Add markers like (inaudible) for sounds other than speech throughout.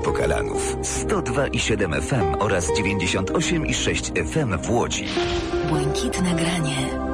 Pokalanów. 102,7 FM oraz 98,6 FM w Łodzi. Błękitne granie.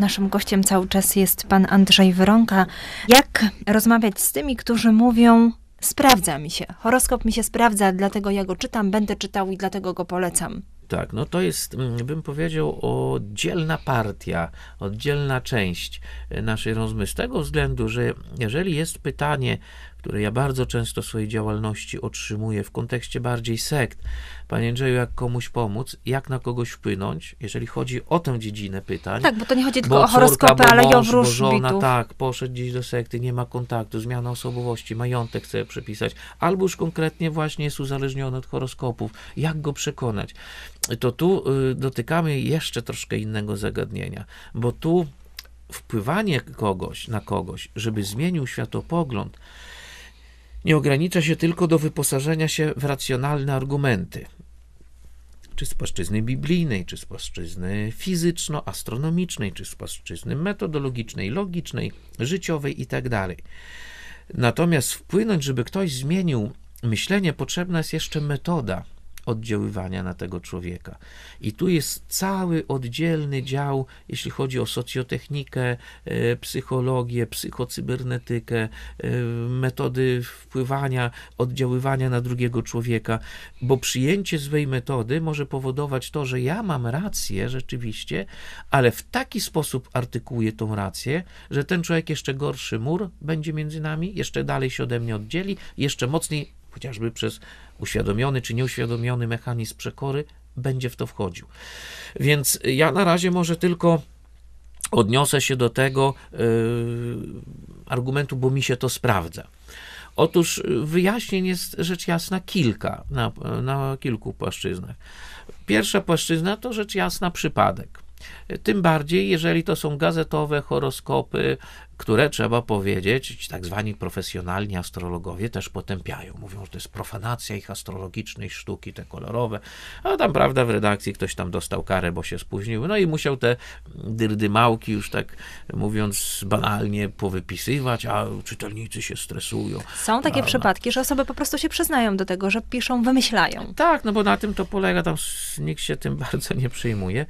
Naszym gościem cały czas jest pan Andrzej Wyronka. Jak rozmawiać z tymi, którzy mówią, sprawdza mi się, horoskop mi się sprawdza, dlatego ja go czytam, będę czytał i dlatego go polecam? Tak, no to jest, mm, bym powiedział, oddzielna partia, oddzielna część e, naszej rozmowy, z tego względu, że jeżeli jest pytanie, które ja bardzo często w swojej działalności otrzymuję w kontekście bardziej sekt. Panie Andrzeju, jak komuś pomóc, jak na kogoś wpłynąć, jeżeli chodzi o tę dziedzinę pytań. Tak, bo to nie chodzi tylko o horoskopy, ale i o wróżbitów. tak, poszedł gdzieś do sekty, nie ma kontaktu, zmiana osobowości, majątek chce przepisać, albo już konkretnie właśnie jest uzależniony od horoskopów. Jak go przekonać? To tu y, dotykamy jeszcze troszkę innego zagadnienia, bo tu wpływanie kogoś na kogoś, żeby zmienił światopogląd, nie ogranicza się tylko do wyposażenia się w racjonalne argumenty. Czy z płaszczyzny biblijnej, czy z płaszczyzny fizyczno-astronomicznej, czy z płaszczyzny metodologicznej, logicznej, życiowej itd. Tak Natomiast wpłynąć, żeby ktoś zmienił myślenie, potrzebna jest jeszcze metoda, oddziaływania na tego człowieka. I tu jest cały oddzielny dział, jeśli chodzi o socjotechnikę, e, psychologię, psychocybernetykę, e, metody wpływania, oddziaływania na drugiego człowieka, bo przyjęcie złej metody może powodować to, że ja mam rację rzeczywiście, ale w taki sposób artykułuję tą rację, że ten człowiek jeszcze gorszy mur będzie między nami, jeszcze dalej się ode mnie oddzieli, jeszcze mocniej chociażby przez uświadomiony czy nieuświadomiony mechanizm przekory, będzie w to wchodził. Więc ja na razie może tylko odniosę się do tego yy, argumentu, bo mi się to sprawdza. Otóż yy, wyjaśnień jest rzecz jasna kilka, na, na kilku płaszczyznach. Pierwsza płaszczyzna to rzecz jasna przypadek. Tym bardziej, jeżeli to są gazetowe horoskopy, które trzeba powiedzieć, tak zwani profesjonalni astrologowie też potępiają. Mówią, że to jest profanacja ich astrologicznej sztuki, te kolorowe. A tam, prawda, w redakcji ktoś tam dostał karę, bo się spóźnił. No i musiał te dyrdymałki już tak mówiąc banalnie powypisywać, a czytelnicy się stresują. Są takie prawda? No. przypadki, że osoby po prostu się przyznają do tego, że piszą, wymyślają. Tak, no bo na tym to polega, tam nikt się tym (laughs) bardzo nie przyjmuje.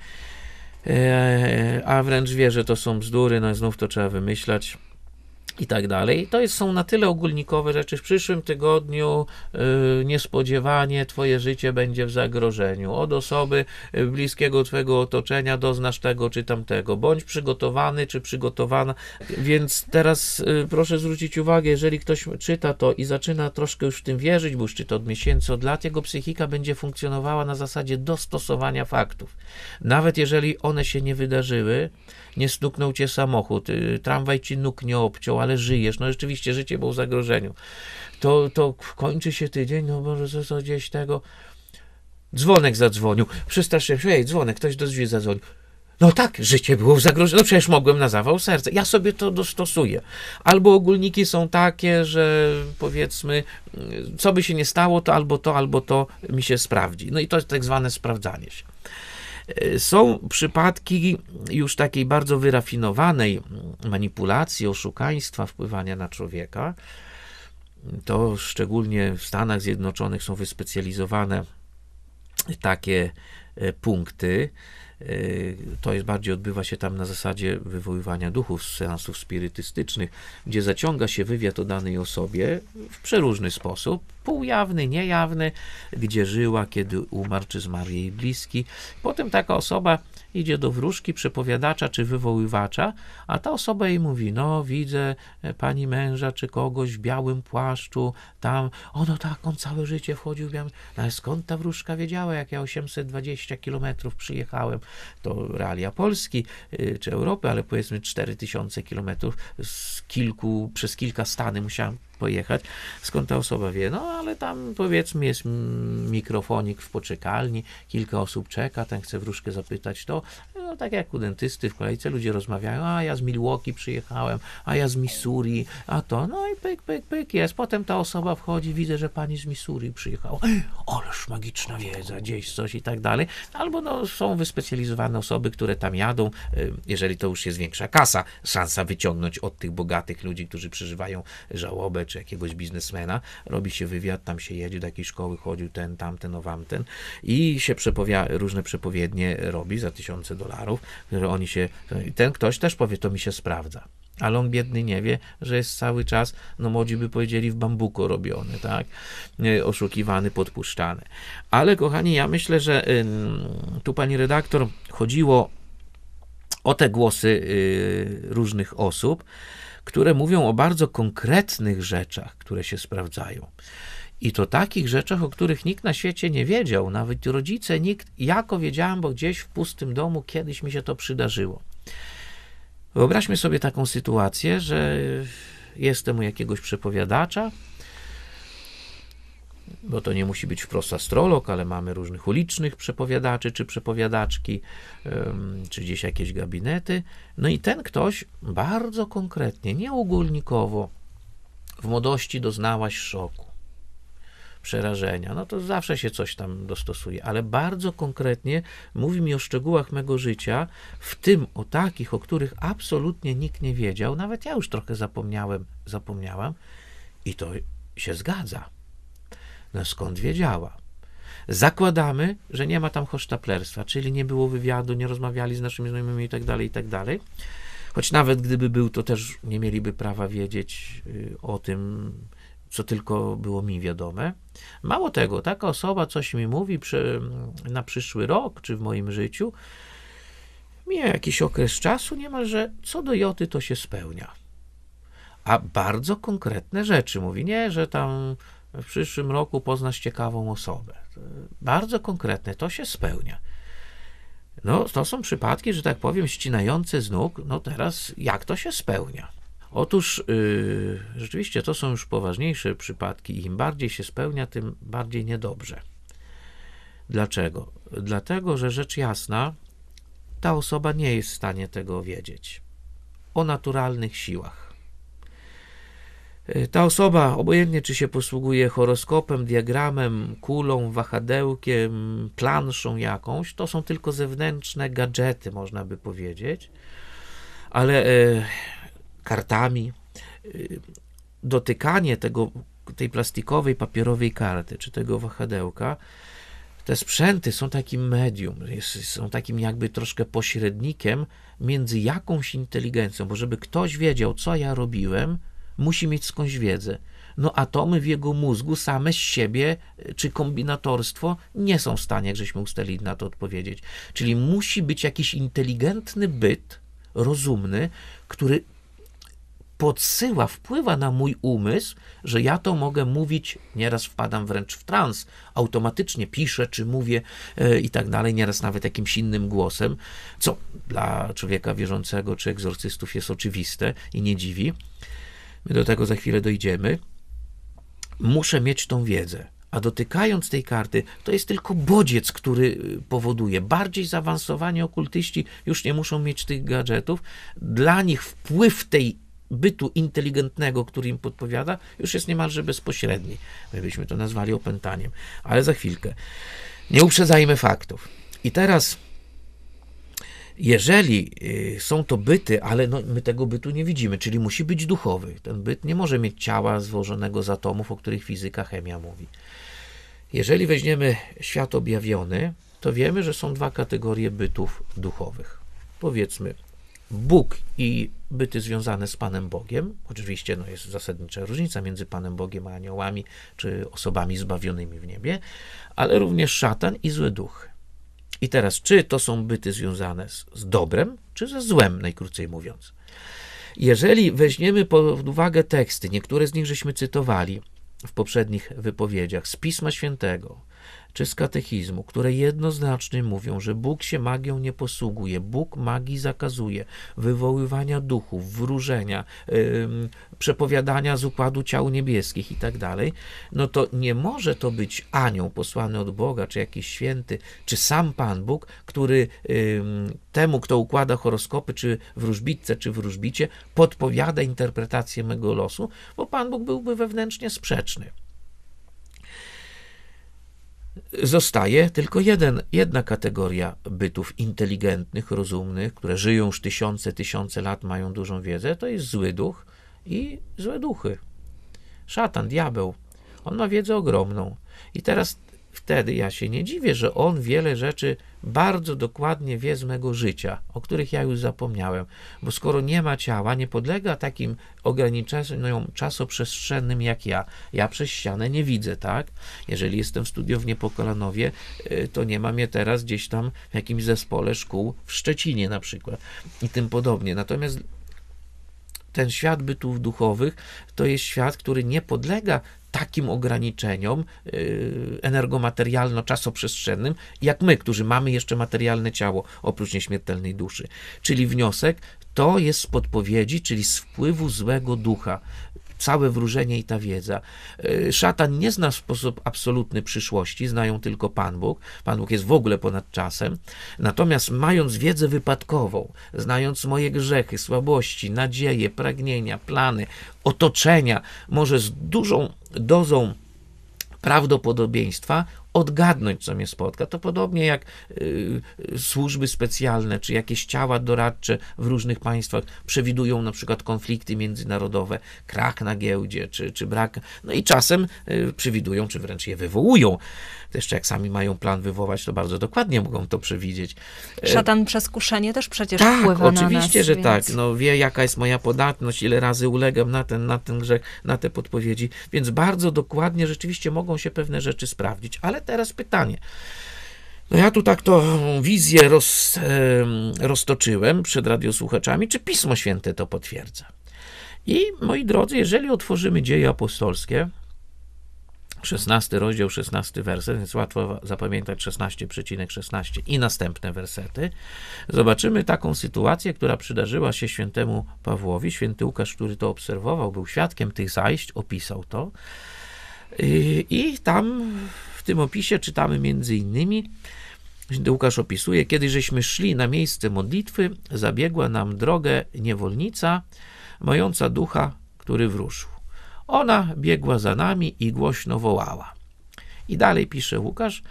E, a wręcz wie, że to są bzdury, no i znów to trzeba wymyślać i tak dalej. To jest, są na tyle ogólnikowe rzeczy. W przyszłym tygodniu y, niespodziewanie twoje życie będzie w zagrożeniu. Od osoby y, bliskiego twojego otoczenia doznasz tego czy tamtego. Bądź przygotowany czy przygotowana. Więc teraz y, proszę zwrócić uwagę, jeżeli ktoś czyta to i zaczyna troszkę już w tym wierzyć, bo już czyta od miesięcy, od lat, jego psychika będzie funkcjonowała na zasadzie dostosowania faktów. Nawet jeżeli one się nie wydarzyły, nie stuknął cię samochód, tramwaj ci nóg nie obciął, ale ale żyjesz. No rzeczywiście życie było w zagrożeniu. To, to kończy się tydzień, no może co gdzieś tego... Dzwonek zadzwonił. Przestraszyłem się, ej, dzwonek, ktoś do drzwi zadzwonił. No tak, życie było w zagrożeniu. No przecież mogłem na zawał serca. Ja sobie to dostosuję. Albo ogólniki są takie, że powiedzmy, co by się nie stało, to albo to, albo to mi się sprawdzi. No i to jest tak zwane sprawdzanie się. Są przypadki już takiej bardzo wyrafinowanej manipulacji, oszukaństwa, wpływania na człowieka. To szczególnie w Stanach Zjednoczonych są wyspecjalizowane takie e, punkty. Y, to jest bardziej odbywa się tam na zasadzie wywoływania duchów z seansów spirytystycznych, gdzie zaciąga się wywiad o danej osobie w przeróżny sposób, półjawny, niejawny, gdzie żyła, kiedy umarł, czy zmarł jej bliski. Potem taka osoba idzie do wróżki, przepowiadacza czy wywoływacza, a ta osoba jej mówi: No, widzę e, pani męża czy kogoś w białym płaszczu, tam. O, no tak, on całe życie wchodził w białym. No, ale skąd ta wróżka wiedziała, jak ja 820 kilometrów przyjechałem? to realia Polski y, czy Europy, ale powiedzmy 4000 kilometrów z kilku, przez kilka stany musiałem pojechać. Skąd ta osoba wie? No ale tam powiedzmy jest mikrofonik w poczekalni, kilka osób czeka, ten chce wróżkę zapytać to. No tak jak u dentysty w kolejce ludzie rozmawiają, a ja z Milwaukee przyjechałem, a ja z Missouri, a to, no i pyk, pyk, pyk jest. Potem ta osoba wchodzi, widzę, że pani z Missouri przyjechała. Ależ magiczna wiedza, gdzieś coś i tak dalej. Albo no, są wyspecjalizowane osoby, które tam jadą, y, jeżeli to już jest większa kasa, szansa wyciągnąć od tych bogatych ludzi, którzy przeżywają żałobę czy jakiegoś biznesmena, robi się wywiad, tam się jedzie do jakiejś szkoły, chodził ten, tamten, owamten i się przepowia, różne przepowiednie robi za tysiące dolarów, że oni się, ten ktoś też powie, to mi się sprawdza ale on biedny nie wie, że jest cały czas, no młodzi by powiedzieli, w bambuko robiony, tak? Oszukiwany, podpuszczany. Ale kochani, ja myślę, że tu pani redaktor chodziło o te głosy y, różnych osób które mówią o bardzo konkretnych rzeczach, które się sprawdzają. I to takich rzeczach, o których nikt na świecie nie wiedział, nawet rodzice, nikt. Jako wiedziałem, bo gdzieś w pustym domu kiedyś mi się to przydarzyło. Wyobraźmy sobie taką sytuację, że jestem u jakiegoś przepowiadacza, bo to nie musi być wprost astrolog, ale mamy różnych ulicznych przepowiadaczy czy przepowiadaczki, czy gdzieś jakieś gabinety. No i ten ktoś bardzo konkretnie, nie ogólnikowo, w młodości doznałaś szoku, przerażenia. No to zawsze się coś tam dostosuje, ale bardzo konkretnie mówi mi o szczegółach mego życia, w tym o takich, o których absolutnie nikt nie wiedział, nawet ja już trochę zapomniałem, zapomniałam i to się zgadza. No skąd wiedziała? Zakładamy, że nie ma tam hosztaplerstwa, czyli nie było wywiadu, nie rozmawiali z naszymi znajomymi itd., tak itd. Tak Choć nawet gdyby był, to też nie mieliby prawa wiedzieć y, o tym, co tylko było mi wiadome. Mało tego, taka osoba coś mi mówi przy, na przyszły rok, czy w moim życiu, mija jakiś okres czasu niemalże, co do joty to się spełnia. A bardzo konkretne rzeczy mówi, nie, że tam w przyszłym roku poznasz ciekawą osobę. Bardzo konkretne, to się spełnia. No, to są przypadki, że tak powiem, ścinające z nóg. No teraz, jak to się spełnia? Otóż yy, rzeczywiście to są już poważniejsze przypadki. I Im bardziej się spełnia, tym bardziej niedobrze. Dlaczego? Dlatego, że rzecz jasna, ta osoba nie jest w stanie tego wiedzieć. O naturalnych siłach Y, ta osoba, obojętnie czy się posługuje horoskopem, diagramem, kulą, wahadełkiem, planszą jakąś, to są tylko zewnętrzne gadżety, można by powiedzieć, ale e, kartami. E, dotykanie tego, tej plastikowej, papierowej karty czy tego wahadełka, te sprzęty są takim medium, jest, są takim jakby troszkę pośrednikiem między jakąś inteligencją, bo żeby ktoś wiedział, co ja robiłem, musi mieć skądś wiedzę. No atomy w jego mózgu same z siebie, y, czy kombinatorstwo, nie są w stanie, jak żeśmy ustalili, na to odpowiedzieć. Czyli musi być jakiś inteligentny byt, rozumny, który podsyła, wpływa na mój umysł, że ja to mogę mówić, nieraz wpadam wręcz w trans, automatycznie piszę, czy mówię e, i tak dalej, nieraz nawet jakimś innym głosem, co dla człowieka wierzącego czy egzorcystów jest oczywiste i nie dziwi, my do tego za chwilę dojdziemy, muszę mieć tą wiedzę. A dotykając tej karty, to jest tylko bodziec, który y, powoduje. Bardziej zaawansowani okultyści już nie muszą mieć tych gadżetów. Dla nich wpływ tej bytu inteligentnego, który im podpowiada, już jest niemalże bezpośredni. My byśmy to nazwali opętaniem. Ale za chwilkę. Nie uprzedzajmy faktów. I teraz jeżeli y, są to byty, ale no, my tego bytu nie widzimy, czyli musi być duchowy. Ten byt nie może mieć ciała złożonego z atomów, o których fizyka, chemia mówi. Jeżeli weźmiemy świat objawiony, to wiemy, że są dwa kategorie bytów duchowych. Powiedzmy, Bóg i byty związane z Panem Bogiem. Oczywiście no, jest zasadnicza różnica między Panem Bogiem a aniołami czy osobami zbawionymi w niebie, ale również szatan i zły duch. I teraz, czy to są byty związane z, z dobrem, czy ze złem, najkrócej mówiąc? Jeżeli weźmiemy pod uwagę teksty, niektóre z nich żeśmy cytowali w poprzednich wypowiedziach, z Pisma Świętego, czy z katechizmu, które jednoznacznie mówią, że Bóg się magią nie posługuje, Bóg magii zakazuje, wywoływania duchów, wróżenia, yy, przepowiadania z układu ciał niebieskich i tak dalej, no to nie może to być anioł posłany od Boga, czy jakiś święty, czy sam Pan Bóg, który yy, temu, kto układa horoskopy, czy wróżbitce, czy wróżbicie, podpowiada interpretację mego losu, bo Pan Bóg byłby wewnętrznie sprzeczny zostaje tylko jeden, jedna kategoria bytów inteligentnych, rozumnych, które żyją już tysiące, tysiące lat, mają dużą wiedzę, to jest zły duch i złe duchy. Szatan, diabeł. On ma wiedzę ogromną. I teraz wtedy ja się nie dziwię, że on wiele rzeczy bardzo dokładnie wie z mego życia, o których ja już zapomniałem, bo skoro nie ma ciała, nie podlega takim ograniczeniom czasoprzestrzennym jak ja. Ja przez ścianę nie widzę, tak? Jeżeli jestem w studiownie po Kolanowie, y, to nie mam je teraz gdzieś tam w jakimś zespole szkół w Szczecinie na przykład i tym podobnie. Natomiast ten świat bytów duchowych to jest świat, który nie podlega takim ograniczeniom y, energomaterialno-czasoprzestrzennym, jak my, którzy mamy jeszcze materialne ciało oprócz nieśmiertelnej duszy. Czyli wniosek to jest z podpowiedzi, czyli z wpływu złego ducha całe wróżenie i ta wiedza. E, szatan nie zna w sposób absolutny przyszłości, znają tylko Pan Bóg. Pan Bóg jest w ogóle ponad czasem. Natomiast mając wiedzę wypadkową, znając moje grzechy, słabości, nadzieje, pragnienia, plany, otoczenia, może z dużą dozą prawdopodobieństwa odgadnąć, co mnie spotka. To podobnie jak y, y, służby specjalne czy jakieś ciała doradcze w różnych państwach przewidują na przykład konflikty międzynarodowe, krach na giełdzie czy, czy brak. No i czasem y, przewidują, czy wręcz je wywołują. To jeszcze jak sami mają plan wywołać, to bardzo dokładnie mogą to przewidzieć. E, Szatan przez kuszenie też przecież tak, wpływa oczywiście, oczywiście, że tak. więc... tak. No, wie, jaka jest moja podatność, ile razy ulegam na ten, na ten grzech, na te podpowiedzi. Więc bardzo dokładnie rzeczywiście mogą się pewne rzeczy sprawdzić, ale teraz pytanie. No ja tu tak to wizję roz, roztoczyłem przed radiosłuchaczami, czy Pismo Święte to potwierdza. I moi drodzy, jeżeli otworzymy dzieje apostolskie, 16 rozdział, 16 werset, więc łatwo zapamiętać 16,16 16 i następne wersety. Zobaczymy taką sytuację, która przydarzyła się świętemu Pawłowi. Święty Łukasz, który to obserwował, był świadkiem tych zajść, opisał to. I, i tam tym opisie czytamy między innymi, Łukasz opisuje, kiedy żeśmy szli na miejsce modlitwy, zabiegła nam drogę niewolnica, mająca ducha, który wróżył. Ona biegła za nami i głośno wołała. I dalej pisze Łukasz,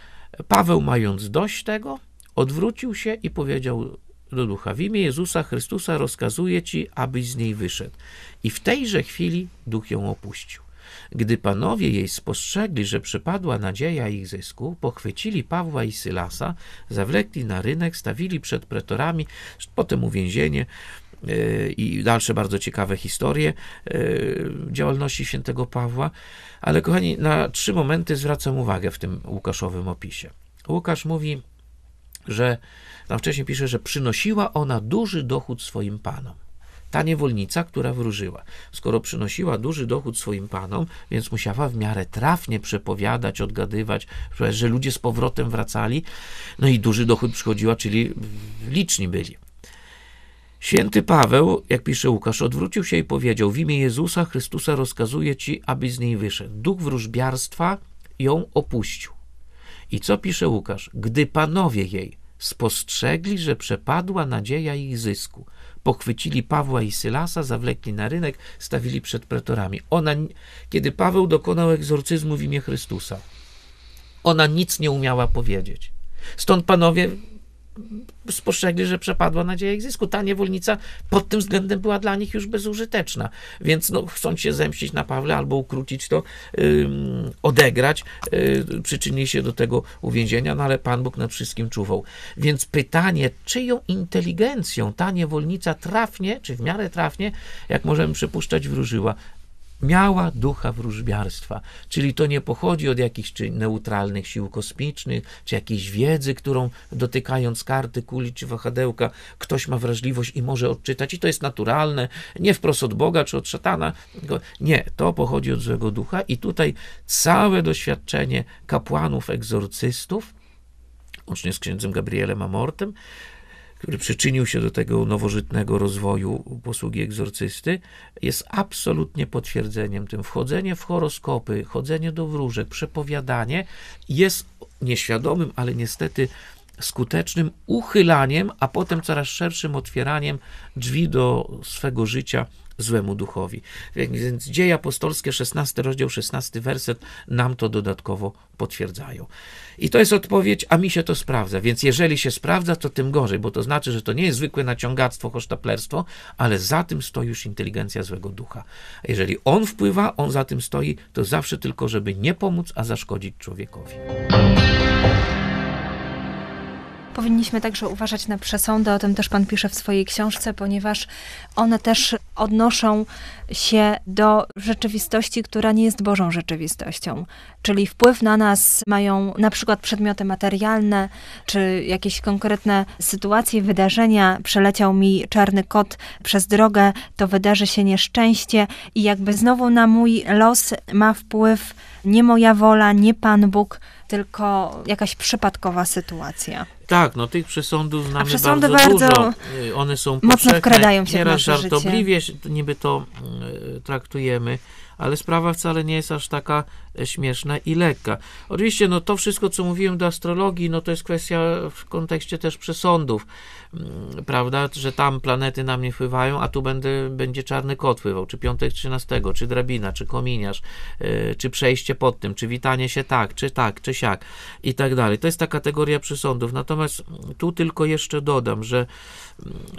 Paweł mając dość tego, odwrócił się i powiedział do ducha, w imię Jezusa Chrystusa rozkazuję ci, abyś z niej wyszedł. I w tejże chwili duch ją opuścił. Gdy panowie jej spostrzegli, że przypadła nadzieja ich zysku, pochwycili Pawła i Sylasa, zawlekli na rynek, stawili przed pretorami, potem uwięzienie e, i dalsze bardzo ciekawe historie e, działalności świętego Pawła. Ale kochani, na trzy momenty zwracam uwagę w tym Łukaszowym opisie. Łukasz mówi, że tam wcześniej pisze, że przynosiła ona duży dochód swoim panom ta niewolnica, która wróżyła. Skoro przynosiła duży dochód swoim panom, więc musiała w miarę trafnie przepowiadać, odgadywać, że ludzie z powrotem wracali, no i duży dochód przychodziła, czyli liczni byli. Święty Paweł, jak pisze Łukasz, odwrócił się i powiedział: W imię Jezusa Chrystusa rozkazuję ci, aby z niej wyszedł. Duch wróżbiarstwa ją opuścił. I co pisze Łukasz? Gdy panowie jej spostrzegli, że przepadła nadzieja ich zysku, pochwycili Pawła i Sylasa, zawlekli na rynek, stawili przed pretorami. Ona, kiedy Paweł dokonał egzorcyzmu w imię Chrystusa, ona nic nie umiała powiedzieć. Stąd panowie spostrzegli, że przepadła nadzieja ich zysku. Ta niewolnica pod tym względem była dla nich już bezużyteczna, więc no, chcąc się zemścić na Pawle albo ukrócić to, odegrać, yy, przyczynili się do tego uwięzienia, no ale Pan Bóg nad wszystkim czuwał. Więc pytanie, czyją inteligencją ta niewolnica trafnie, czy w miarę trafnie, jak możemy przypuszczać, wróżyła miała ducha wróżbiarstwa. Czyli to nie pochodzi od jakichś czy neutralnych sił kosmicznych, czy jakiejś wiedzy, którą dotykając karty, kuli czy wahadełka, ktoś ma wrażliwość i może odczytać. I to jest naturalne, nie wprost od Boga czy od szatana. Nie, to pochodzi od złego ducha. I tutaj całe doświadczenie kapłanów, egzorcystów, łącznie z księdzem Gabrielem Amortem, który przyczynił się do tego nowożytnego rozwoju posługi egzorcysty, jest absolutnie potwierdzeniem tym. Wchodzenie w horoskopy, chodzenie do wróżek, przepowiadanie jest nieświadomym, ale niestety skutecznym uchylaniem, a potem coraz szerszym otwieraniem drzwi do swego życia złemu duchowi. Więc dzieje apostolskie, 16 rozdział, 16 werset nam to dodatkowo potwierdzają. I to jest odpowiedź, a mi się to sprawdza. Więc jeżeli się sprawdza, to tym gorzej, bo to znaczy, że to nie jest zwykłe naciągactwo, hosztaplerstwo, ale za tym stoi już inteligencja złego ducha. Jeżeli on wpływa, on za tym stoi, to zawsze tylko, żeby nie pomóc, a zaszkodzić człowiekowi powinniśmy także uważać na przesądy, o tym też pan pisze w swojej książce, ponieważ one też odnoszą się do rzeczywistości, która nie jest Bożą rzeczywistością. Czyli wpływ na nas mają na przykład przedmioty materialne, czy jakieś konkretne sytuacje, wydarzenia. Przeleciał mi czarny kot przez drogę, to wydarzy się nieszczęście i jakby znowu na mój los ma wpływ nie moja wola, nie Pan Bóg, tylko jakaś przypadkowa sytuacja. Tak, no tych przesądów znamy przesądy bardzo, bardzo dużo. Y, one są mocno wkradają się Nieraz w nasze żartobliwie życie. niby to mm, y, traktujemy, ale sprawa wcale nie jest aż taka e, śmieszna i lekka. Oczywiście, no to wszystko, co mówiłem do astrologii, no to jest kwestia w kontekście też przesądów. Mm, prawda, że tam planety na mnie wpływają, a tu będę, będzie czarny kot wpływał, czy piątek 13, czy drabina, czy kominiarz, y, czy przejście pod tym, czy witanie się tak, czy tak, czy siak i tak dalej. To jest ta kategoria przysądów. Natomiast tu tylko jeszcze dodam, że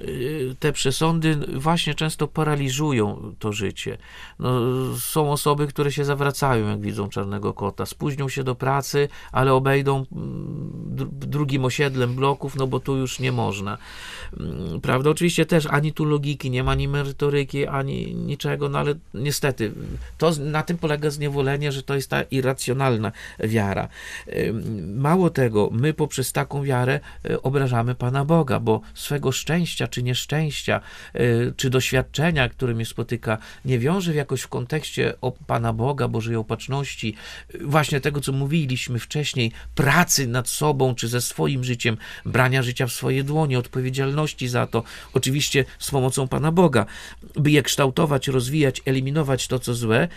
y, te przysądy właśnie często paraliżują to życie. No, są osoby, które się zawracają, jak widzą czarnego kota, spóźnią się do pracy, ale obejdą mm, drugim osiedlem bloków, no bo tu już nie można. Mm, prawda? Oczywiście też ani tu logiki nie ma, ani merytoryki, ani niczego, no ale niestety to na tym polega zniewolenie, że to jest ta irracjonalna wiara. Mało tego, my poprzez taką wiarę y, obrażamy Pana Boga, bo swego szczęścia czy nieszczęścia, y, czy doświadczenia, które mnie spotyka, nie wiąże jakoś w kontekście o Pana Boga, Bożej opatrzności, y, właśnie tego, co mówiliśmy wcześniej, pracy nad sobą, czy ze swoim życiem, brania życia w swoje dłonie, od odpowiedzialności za to, oczywiście z pomocą Pana Boga, by je kształtować, rozwijać, eliminować to, co złe,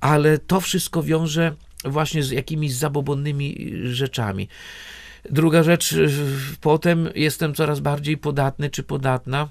ale to wszystko wiąże właśnie z jakimiś zabobonnymi y, rzeczami. Druga rzecz, y, potem jestem coraz bardziej podatny czy podatna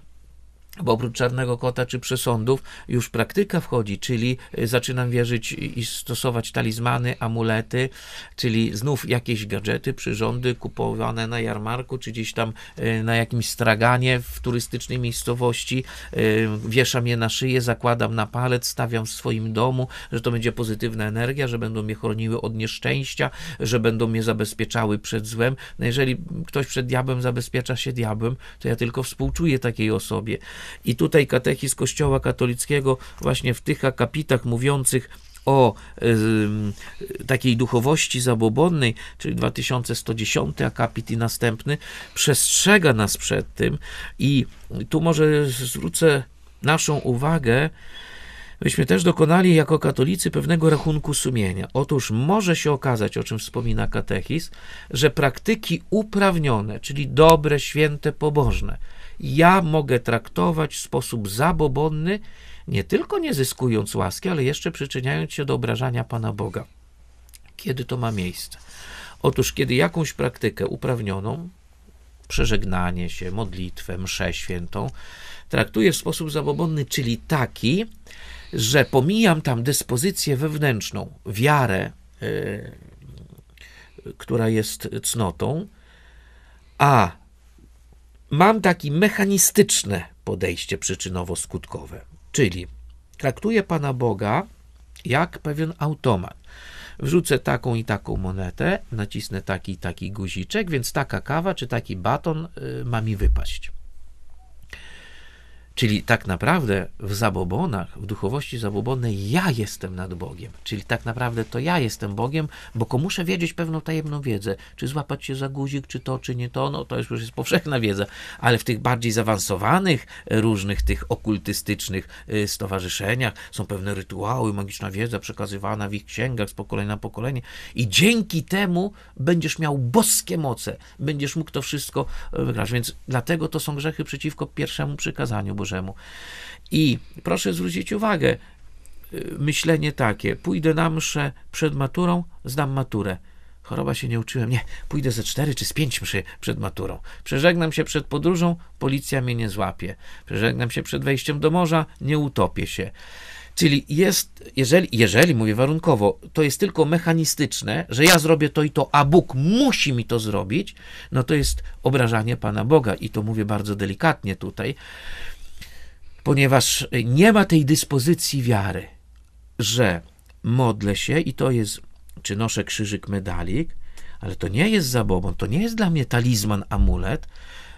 bo oprócz czarnego kota czy przesądów już praktyka wchodzi, czyli y, zaczynam wierzyć i stosować talizmany, amulety, czyli znów jakieś gadżety, przyrządy kupowane na jarmarku, czy gdzieś tam y, na jakimś straganie w turystycznej miejscowości, y, wieszam je na szyję, zakładam na palec, stawiam w swoim domu, że to będzie pozytywna energia, że będą mnie chroniły od nieszczęścia, że będą mnie zabezpieczały przed złem. No jeżeli ktoś przed diabłem zabezpiecza się diabłem, to ja tylko współczuję takiej osobie. I tutaj katechizm Kościoła katolickiego właśnie w tych akapitach mówiących o y, takiej duchowości zabobonnej, czyli 2110 akapit i następny, przestrzega nas przed tym. I tu może zwrócę naszą uwagę, byśmy też dokonali jako katolicy pewnego rachunku sumienia. Otóż może się okazać, o czym wspomina katechizm, że praktyki uprawnione, czyli dobre, święte, pobożne, ja mogę traktować w sposób zabobonny, nie tylko nie zyskując łaski, ale jeszcze przyczyniając się do obrażania Pana Boga. Kiedy to ma miejsce? Otóż, kiedy jakąś praktykę uprawnioną, przeżegnanie się, modlitwę, mszę świętą, traktuję w sposób zabobonny, czyli taki, że pomijam tam dyspozycję wewnętrzną, wiarę, yy, która jest cnotą, a mam takie mechanistyczne podejście przyczynowo-skutkowe, czyli traktuję Pana Boga jak pewien automat. Wrzucę taką i taką monetę, nacisnę taki i taki guziczek, więc taka kawa czy taki baton y, ma mi wypaść. Czyli tak naprawdę w zabobonach, w duchowości zabobonnej ja jestem nad Bogiem. Czyli tak naprawdę to ja jestem Bogiem, bo muszę wiedzieć pewną tajemną wiedzę. Czy złapać się za guzik, czy to, czy nie to, no to już jest powszechna wiedza. Ale w tych bardziej zaawansowanych, e, różnych tych okultystycznych e, stowarzyszeniach są pewne rytuały, magiczna wiedza przekazywana w ich księgach z pokolenia na pokolenie. I dzięki temu będziesz miał boskie moce. Będziesz mógł to wszystko e, wygrać. Więc dlatego to są grzechy przeciwko pierwszemu przykazaniu, Bożemu. I proszę zwrócić uwagę, y, myślenie takie, pójdę na mszę przed maturą, zdam maturę. Choroba się nie uczyłem. Nie, pójdę ze cztery czy z pięć mszy przed maturą. Przeżegnam się przed podróżą, policja mnie nie złapie. Przeżegnam się przed wejściem do morza, nie utopię się. Czyli jest, jeżeli, jeżeli mówię warunkowo, to jest tylko mechanistyczne, że ja zrobię to i to, a Bóg musi mi to zrobić, no to jest obrażanie Pana Boga i to mówię bardzo delikatnie tutaj ponieważ nie ma tej dyspozycji wiary, że modlę się i to jest, czy noszę krzyżyk, medalik, ale to nie jest zabobon, to nie jest dla mnie talizman, amulet,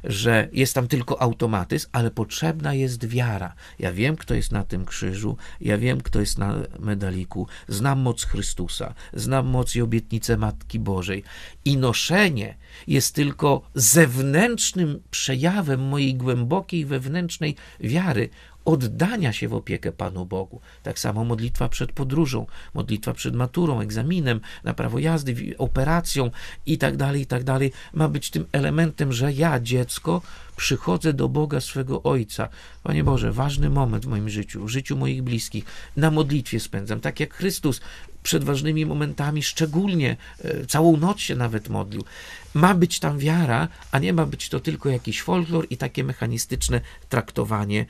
że jest tam tylko automatyzm, ale potrzebna jest wiara. Ja wiem, kto jest na tym krzyżu, ja wiem, kto jest na medaliku, znam moc Chrystusa, znam moc i obietnicę Matki Bożej. I noszenie jest tylko zewnętrznym przejawem mojej głębokiej wewnętrznej wiary, oddania się w opiekę Panu Bogu. Tak samo modlitwa przed podróżą, modlitwa przed maturą, egzaminem, na prawo jazdy, operacją i tak dalej, i tak dalej, ma być tym elementem, że ja, dziecko, przychodzę do Boga swego Ojca. Panie Boże, ważny moment w moim życiu, w życiu moich bliskich, na modlitwie spędzam, tak jak Chrystus przed ważnymi momentami, szczególnie e, całą noc się nawet modlił. Ma być tam wiara, a nie ma być to tylko jakiś folklor i takie mechanistyczne traktowanie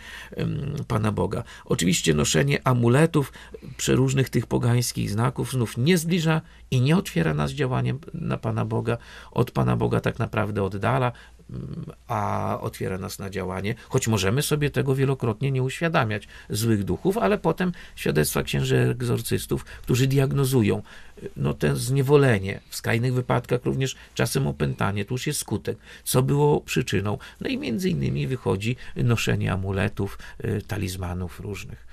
Pana Boga. Oczywiście noszenie amuletów przeróżnych tych pogańskich znaków znów nie zbliża i nie otwiera nas działaniem na Pana Boga, od Pana Boga tak naprawdę oddala, a otwiera nas na działanie, choć możemy sobie tego wielokrotnie nie uświadamiać, złych duchów, ale potem świadectwa księży egzorcystów, którzy diagnozują y, no, to zniewolenie, w skrajnych wypadkach również czasem opętanie, to już jest skutek, co było przyczyną. No i między innymi wychodzi noszenie amuletów, y, talizmanów różnych.